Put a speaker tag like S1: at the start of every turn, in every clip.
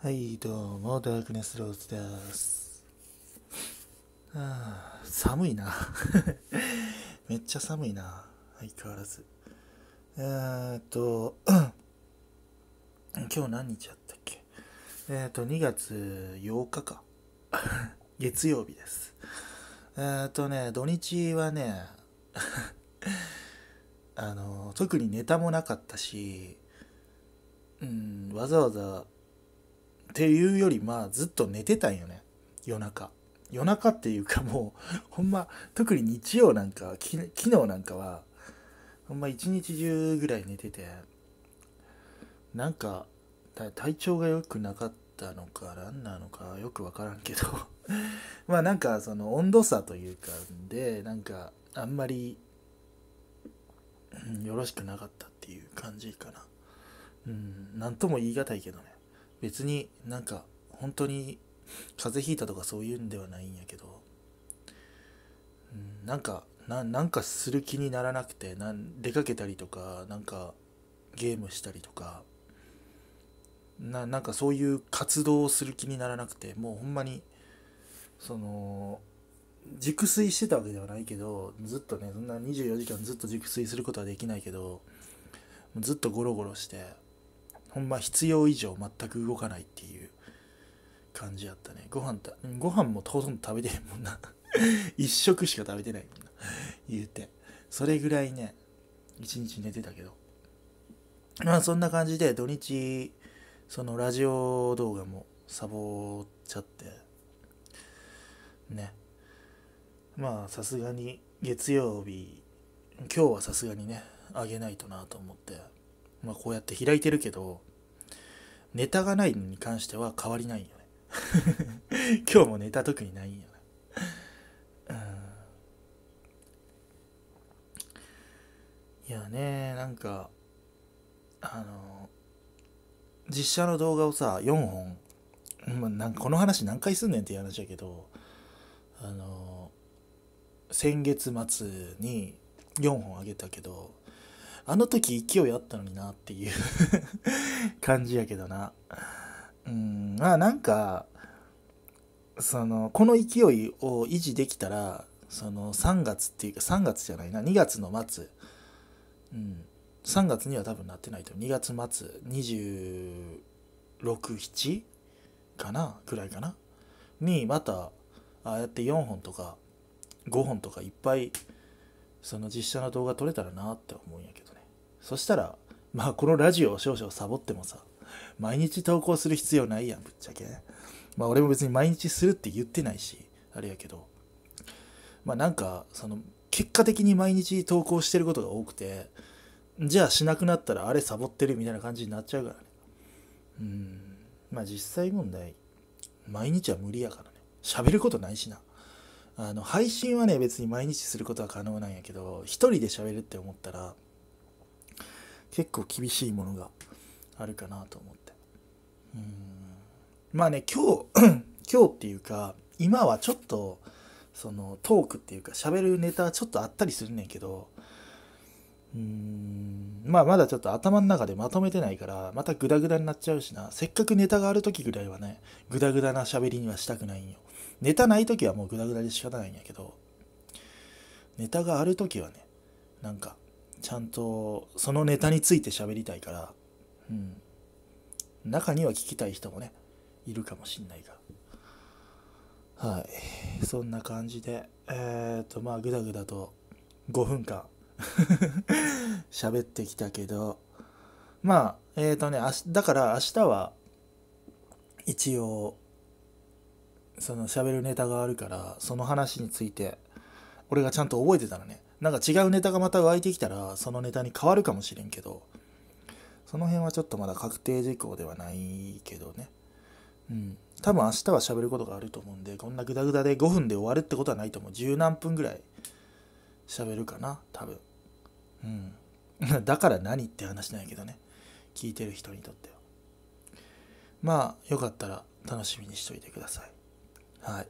S1: はい、どうも、ダークネスローズです。ああ、寒いな。めっちゃ寒いな。相変わらず。えー、っと、今日何日やったっけえー、っと、2月8日か。月曜日です。えー、っとね、土日はね、あの、特にネタもなかったし、うん、わざわざっていうよりまあずっと寝てたんよね夜中夜中っていうかもう ほんま特に日曜なんか昨日なんかはほんま一日中ぐらい寝ててなんか体調が良くなかったのか何なのかよく分からんけど まあなんかその温度差というかでなんかあんまり、うん、よろしくなかったっていう感じかなうん何とも言い難いけどね別になんか本当に風邪ひいたとかそういうんではないんやけど、うん、なんかななんかする気にならなくてなん出かけたりとかなんかゲームしたりとかななんかそういう活動をする気にならなくてもうほんまにその熟睡してたわけではないけどずっとねそんな24時間ずっと熟睡することはできないけどずっとゴロゴロして。ほんま必要以上全く動かないっていう感じやったねご飯たご飯もほとんど食べてへんもんな 一食しか食べてないもんな言うてそれぐらいね一日寝てたけどまあそんな感じで土日そのラジオ動画もサボっちゃってねまあさすがに月曜日今日はさすがにねあげないとなと思ってまあ、こうやって開いてるけど、ネタがないのに関しては変わりないよね。今日もネタ特にないよね。いやね、なんか、あの、実写の動画をさ、4本、まあ、なんこの話何回すんねんっていう話やけど、あの、先月末に4本あげたけど、あの時勢いあったのになっていう 感じやけどな。うん、まあなんか、その、この勢いを維持できたら、その3月っていうか3月じゃないな、2月の末、うん、3月には多分なってないと2月末、26、7かなくらいかなに、また、ああやって4本とか5本とかいっぱいその実写の動画撮れたらなって思うんやけどねそしたら、まあこのラジオを少々サボってもさ、毎日投稿する必要ないやん、ぶっちゃけ。まあ俺も別に毎日するって言ってないし、あれやけど。まあなんか、その、結果的に毎日投稿してることが多くて、じゃあしなくなったらあれサボってるみたいな感じになっちゃうからね。うん。まあ実際問題、毎日は無理やからね。喋ることないしな。あの、配信はね、別に毎日することは可能なんやけど、一人で喋るって思ったら、結構厳しいものがあるかなと思ってうんまあね今日 今日っていうか今はちょっとそのトークっていうか喋るネタちょっとあったりするねんけどうんまあまだちょっと頭の中でまとめてないからまたグダグダになっちゃうしなせっかくネタがある時ぐらいはねグダグダな喋りにはしたくないんよネタない時はもうグダグダで仕方ないんやけどネタがある時はねなんかちゃんとそのネタについて喋りたいから、うん、中には聞きたい人もねいるかもしんないがはいそんな感じでえっ、ー、とまあグダグダと5分間 喋ってきたけどまあえっ、ー、とねだから明日は一応その喋るネタがあるからその話について俺がちゃんと覚えてたらねなんか違うネタがまた湧いてきたら、そのネタに変わるかもしれんけど、その辺はちょっとまだ確定事項ではないけどね。うん。多分明日は喋ることがあると思うんで、こんなグダグダで5分で終わるってことはないと思う。十何分ぐらい喋るかな、多分。うん。だから何って話なんやけどね。聞いてる人にとっては。まあ、よかったら楽しみにしといてください。はい。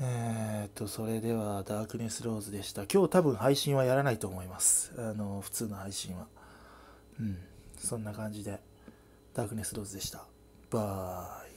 S1: えー、っと、それでは、ダークネスローズでした。今日多分配信はやらないと思います。あの、普通の配信は。うん。そんな感じで、ダークネスローズでした。バイ。